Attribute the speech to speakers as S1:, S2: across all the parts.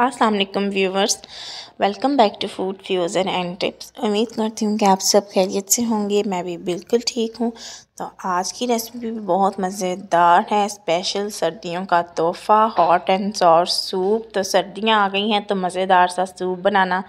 S1: Aslam viewers welcome back to food fusion and tips उम्मीद करती हूँ कि आप सब खैरियत से होंगे मैं भी बिल्कुल ठीक हूँ तो आज की रेसिपी भी बहुत मज़ेदार है स्पेशल सर्दियों का तोहफ़ा हॉट एंड सॉर सूप तो सर्दियाँ आ गई हैं तो मज़ेदार सा सूप बनाना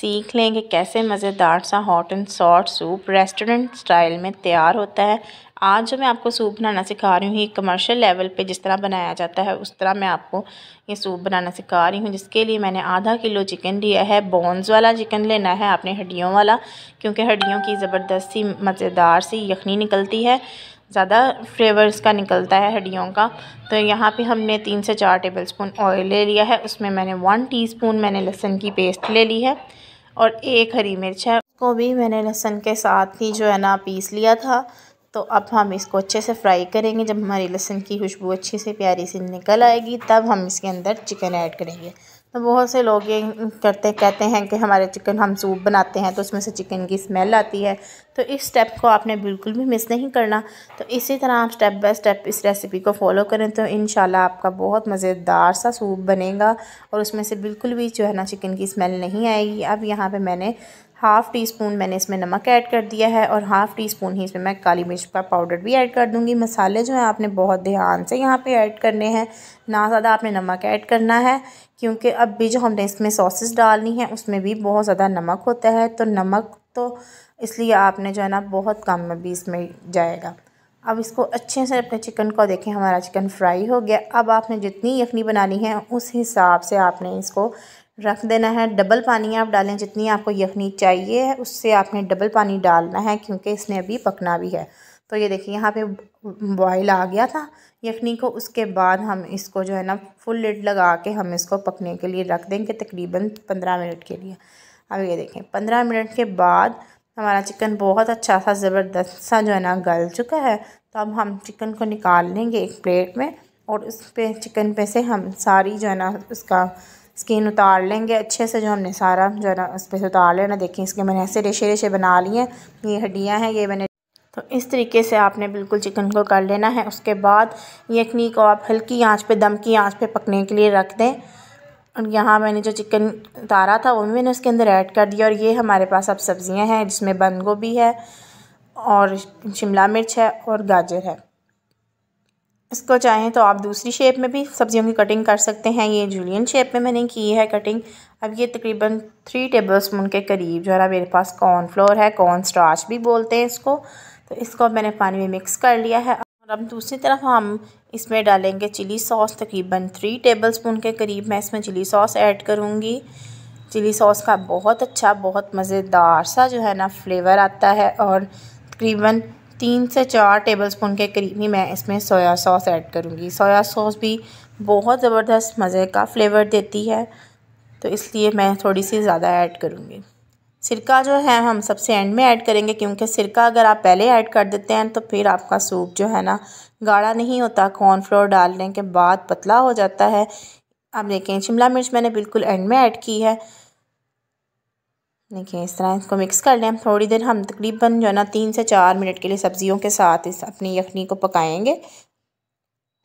S1: सीख लें कि कैसे मज़ेदार सा hot and soft soup restaurant style में तैयार होता है आज जो मैं आपको सूप बनाना सिखा रही हूँ ये कमर्शियल लेवल पे जिस तरह बनाया जाता है उस तरह मैं आपको ये सूप बनाना सिखा रही हूँ जिसके लिए मैंने आधा किलो चिकन लिया है बोन्स वाला चिकन लेना है आपने हड्डियों वाला क्योंकि हड्डियों की ज़बरदस्ती मज़ेदार सी यखनी निकलती है ज़्यादा फ्लेवर्स का निकलता है हड्डियों का तो यहाँ पे हमने तीन से चार टेबलस्पून ऑयल ले लिया है उसमें मैंने वन टीस्पून मैंने लहसुन की पेस्ट ले ली है और एक हरी मिर्च है उसको भी मैंने लहसुन के साथ ही जो है ना पीस लिया था तो अब हम इसको अच्छे से फ्राई करेंगे जब हमारी लहसुन की खुशबू अच्छी से प्यारी सी निकल आएगी तब हम इसके अंदर चिकन ऐड करेंगे तो बहुत से लोग ये करते कहते हैं कि हमारे चिकन हम सूप बनाते हैं तो उसमें से चिकन की स्मेल आती है तो इस स्टेप को आपने बिल्कुल भी मिस नहीं करना तो इसी तरह आप स्टेप बाय स्टेप इस रेसिपी को फॉलो करें तो इन आपका बहुत मज़ेदार सा सूप बनेगा और उसमें से बिल्कुल भी जो है ना चिकन की स्मेल नहीं आएगी अब यहाँ पर मैंने हाफ़ टी स्पून मैंने इसमें नमक ऐड कर दिया है और हाफ़ टी स्पून ही इसमें मैं काली मिर्च का पाउडर भी ऐड कर दूंगी मसाले जो हैं आपने बहुत ध्यान से यहाँ पे ऐड करने हैं ना ज़्यादा आपने नमक ऐड करना है क्योंकि अब भी जो हमने इसमें सॉसेस डालनी है उसमें भी बहुत ज़्यादा नमक होता है तो नमक तो इसलिए आपने जो है ना बहुत कम भी इसमें जाएगा अब इसको अच्छे से अपने चिकन को देखें हमारा चिकन फ्राई हो गया अब आपने जितनी यखनी बनानी है उस हिसाब से आपने इसको रख देना है डबल पानी आप डालें जितनी आपको यखनी चाहिए उससे आपने डबल पानी डालना है क्योंकि इसने अभी पकना भी है तो ये देखिए यहाँ पे बॉयल आ गया था यखनी को उसके बाद हम इसको जो है ना फुल लिड लगा के हम इसको पकने के लिए रख देंगे तकरीबन पंद्रह मिनट के लिए अब ये देखें पंद्रह मिनट के बाद हमारा चिकन बहुत अच्छा सा ज़बरदस्त सा जो है ना गल चुका है तो अब हम चिकन को निकाल लेंगे एक प्लेट में और उस पे चिकन पे से हम सारी जो है ना उसका स्किन उतार लेंगे अच्छे से जो हमने सारा जो है ना उस पर से उतार लेना देखें इसके मैंने ऐसे रेशे रेशे बना लिए ये हड्डियाँ हैं ये मैंने तो इस तरीके से आपने बिल्कुल चिकन को कर लेना है उसके बाद यखनी को आप हल्की आंच पे दम की आंच पे पकने के लिए रख दें और यहाँ मैंने जो चिकन उतारा था वो भी मैंने उसके अंदर ऐड कर दिया और ये हमारे पास अब सब्ज़ियाँ हैं जिसमें बंद गोभी है और शिमला मिर्च है और गाजर है इसको चाहें तो आप दूसरी शेप में भी सब्जियों की कटिंग कर सकते हैं ये जूलियन शेप में मैंने की है कटिंग अब ये तकरीबन थ्री टेबल स्पून के करीब जो है मेरे पास कॉर्न फ्लोर है कॉर्न स्टार्च भी बोलते हैं इसको तो इसको मैंने पानी में मिक्स कर लिया है और अब दूसरी तरफ हम इसमें डालेंगे चिली सॉस तकरीबन थ्री टेबल स्पून के करीब मैं इसमें चिली सॉस ऐड करूँगी चिली सॉस का बहुत अच्छा बहुत मज़ेदार सा जो है ना फ्लेवर आता है और तकरीबन तीन से चार टेबलस्पून के करीब ही मैं इसमें सोया सॉस ऐड करूँगी सोया सॉस भी बहुत ज़बरदस्त मज़े का फ्लेवर देती है तो इसलिए मैं थोड़ी सी ज़्यादा ऐड करूँगी सिरका जो है हम सबसे एंड में ऐड करेंगे क्योंकि सिरका अगर आप पहले ऐड कर देते हैं तो फिर आपका सूप जो है ना गाढ़ा नहीं होता कॉर्नफ्लोर डालने के बाद पतला हो जाता है अब देखें शिमला मिर्च मैंने बिल्कुल एंड में ऐड की है देखिए इस तरह इसको मिक्स कर लें थोड़ी देर हम तकरीबन जो है ना तीन से चार मिनट के लिए सब्जियों के साथ इस अपनी यखनी को पकाएंगे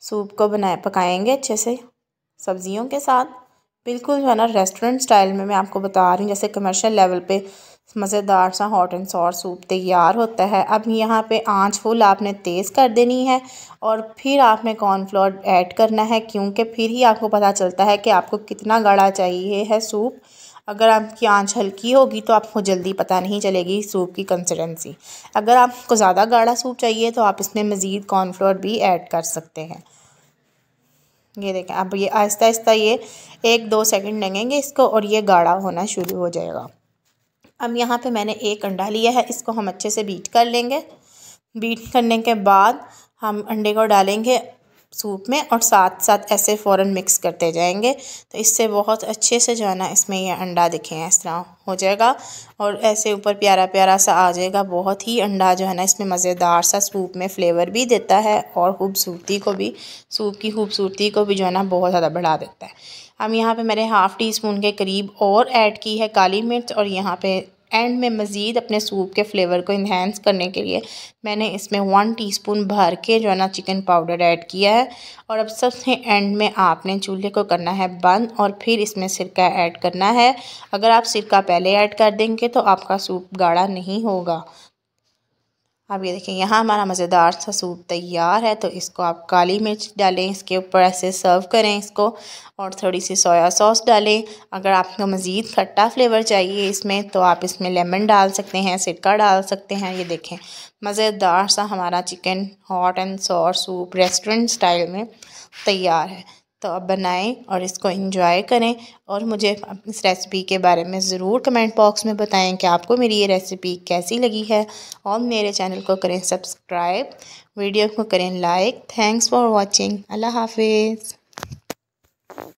S1: सूप को बनाए पकाएंगे अच्छे से सब्जियों के साथ बिल्कुल जो है ना रेस्टोरेंट स्टाइल में मैं आपको बता रही हूँ जैसे कमर्शियल लेवल पे मज़ेदार सा हॉट एंड सॉर सूप तैयार होता है अब यहाँ पे आंच फुल आपने तेज़ कर देनी है और फिर आपने कॉर्नफ्लोर ऐड करना है क्योंकि फिर ही आपको पता चलता है कि आपको कितना गाढ़ा चाहिए है सूप अगर आपकी आंच हल्की होगी तो आपको जल्दी पता नहीं चलेगी सूप की कंसिस्टेंसी अगर आपको ज़्यादा गाढ़ा सूप चाहिए तो आप इसमें मज़ीद कॉर्नफ्लोर भी ऐड कर सकते हैं ये देखें अब ये आहिस्ता आहिस्ता ये एक दो सेकंड लगेंगे इसको और ये गाढ़ा होना शुरू हो जाएगा अब यहाँ पे मैंने एक अंडा लिया है इसको हम अच्छे से बीट कर लेंगे बीट करने के बाद हम अंडे को डालेंगे सूप में और साथ साथ ऐसे फ़ौर मिक्स करते जाएंगे तो इससे बहुत अच्छे से जो है ना इसमें ये अंडा दिखें इस तरह हो जाएगा और ऐसे ऊपर प्यारा प्यारा सा आ जाएगा बहुत ही अंडा जो है ना इसमें मज़ेदार सा सूप में फ्लेवर भी देता है और खूबसूरती को भी सूप की खूबसूरती को भी जो है ना बहुत ज़्यादा बढ़ा देता है अब यहाँ पर मैंने हाफ़ टी स्पून के करीब और ऐड की है काली मिर्च और यहाँ पर एंड में मज़ीद अपने सूप के फ्लेवर को इन्हेंस करने के लिए मैंने इसमें वन टीस्पून भर के जो है ना चिकन पाउडर ऐड किया है और अब सबसे एंड में आपने चूल्हे को करना है बंद और फिर इसमें सिरका ऐड करना है अगर आप सिरका पहले ऐड कर देंगे तो आपका सूप गाढ़ा नहीं होगा अब ये देखें यहाँ हमारा मज़ेदार सा सूप तैयार है तो इसको आप काली मिर्च डालें इसके ऊपर ऐसे सर्व करें इसको और थोड़ी सी सोया सॉस डालें अगर आपको मज़ीद खट्टा फ्लेवर चाहिए इसमें तो आप इसमें लेमन डाल सकते हैं सिरका डाल सकते हैं ये देखें मज़ेदार सा हमारा chicken hot and sour soup restaurant style में तैयार है तो अब बनाएं और इसको इंजॉय करें और मुझे इस रेसिपी के बारे में ज़रूर कमेंट बॉक्स में बताएं कि आपको मेरी ये रेसिपी कैसी लगी है और मेरे चैनल को करें सब्सक्राइब वीडियो को करें लाइक थैंक्स फॉर वॉचिंग अल्लाह हाफिज़